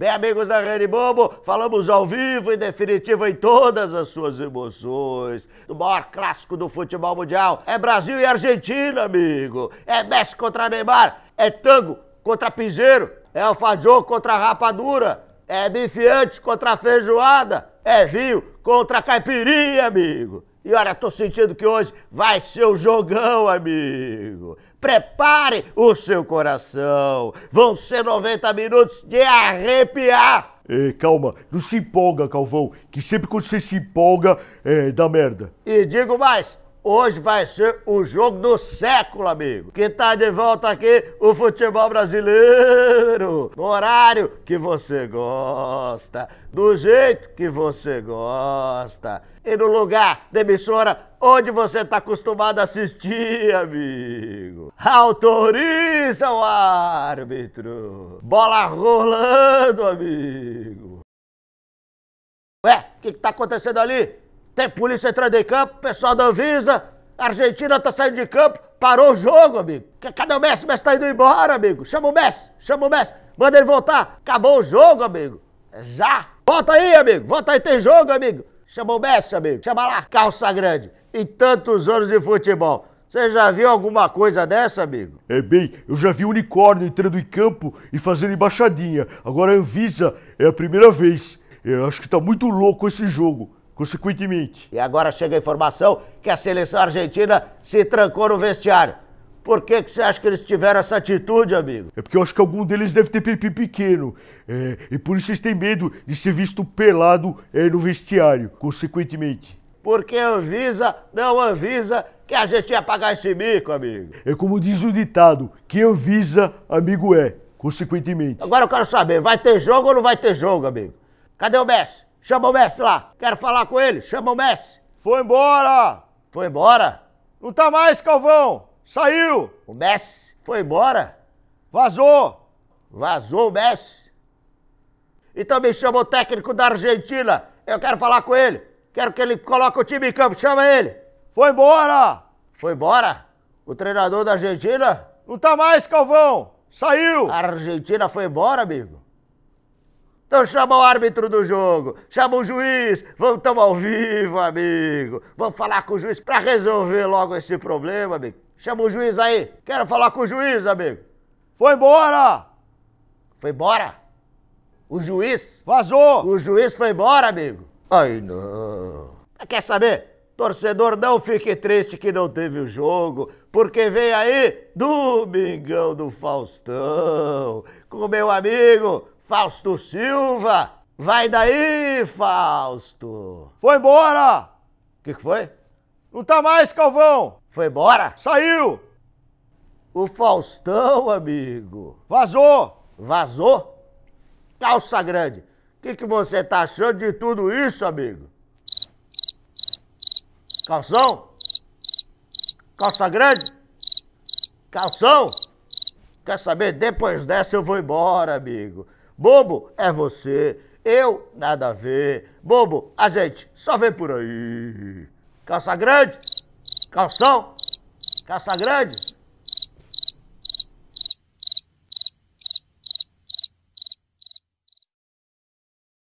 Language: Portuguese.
Bem, amigos da Rede Bobo, falamos ao vivo e definitivo em todas as suas emoções. O maior clássico do futebol mundial é Brasil e Argentina, amigo. É Messi contra Neymar, é Tango contra Piseiro, é Alfajor contra Rapadura, é bifiante contra Feijoada, é Vinho contra Caipirinha, amigo. E olha, tô sentindo que hoje vai ser o um jogão, amigo. Prepare o seu coração. Vão ser 90 minutos de arrepiar. Ei, calma, não se empolga, Calvão, que sempre quando você se empolga, é, dá merda. E digo mais, Hoje vai ser o jogo do século, amigo. Que tá de volta aqui o futebol brasileiro. No horário que você gosta, do jeito que você gosta. E no lugar da emissora onde você tá acostumado a assistir, amigo. Autoriza o árbitro. Bola rolando, amigo. Ué, o que, que tá acontecendo ali? Tem polícia entrando em campo, pessoal da Anvisa, a Argentina tá saindo de campo, parou o jogo, amigo. Cadê o Messi? O Messi tá indo embora, amigo. Chama o Messi, chama o Messi, manda ele voltar. Acabou o jogo, amigo. É já! Volta aí, amigo! Volta aí, tem jogo, amigo! Chama o Messi, amigo! Chama lá! Calça grande! E tantos anos de futebol! Você já viu alguma coisa dessa, amigo? É bem, eu já vi unicórnio entrando em campo e fazendo embaixadinha. Agora a Anvisa é a primeira vez. Eu acho que tá muito louco esse jogo. Consequentemente. E agora chega a informação que a seleção argentina se trancou no vestiário. Por que, que você acha que eles tiveram essa atitude, amigo? É porque eu acho que algum deles deve ter pipi pequeno. É, e por isso eles têm medo de ser visto pelado é, no vestiário, consequentemente. Porque avisa, não avisa que a gente ia pagar esse mico, amigo. É como diz o ditado, quem avisa, amigo é, consequentemente. Agora eu quero saber, vai ter jogo ou não vai ter jogo, amigo? Cadê o Messi? Chama o Messi lá. Quero falar com ele. Chama o Messi. Foi embora. Foi embora? Não tá mais, Calvão. Saiu. O Messi foi embora. Vazou. Vazou o Messi. E também chama o técnico da Argentina. Eu quero falar com ele. Quero que ele coloque o time em campo. Chama ele. Foi embora. Foi embora? O treinador da Argentina? Não tá mais, Calvão. Saiu. A Argentina foi embora, amigo. Então chama o árbitro do jogo, chama o juiz, vamos tomar ao vivo, amigo. Vamos falar com o juiz para resolver logo esse problema, amigo. Chama o juiz aí. Quero falar com o juiz, amigo. Foi embora! Foi embora? O juiz? Vazou! O juiz foi embora, amigo. Ai, não. Quer saber? Torcedor, não fique triste que não teve o jogo, porque vem aí Domingão do Faustão, com o meu amigo Fausto Silva! Vai daí, Fausto! Foi embora! O que, que foi? Não tá mais, Calvão! Foi embora? Saiu! O Faustão, amigo! Vazou! Vazou? Calça grande! O que, que você tá achando de tudo isso, amigo? Calção? Calça grande? Calção? Quer saber? Depois dessa eu vou embora, amigo. Bobo é você, eu nada a ver. Bobo, a gente só vê por aí. Calça grande, calção, calça grande.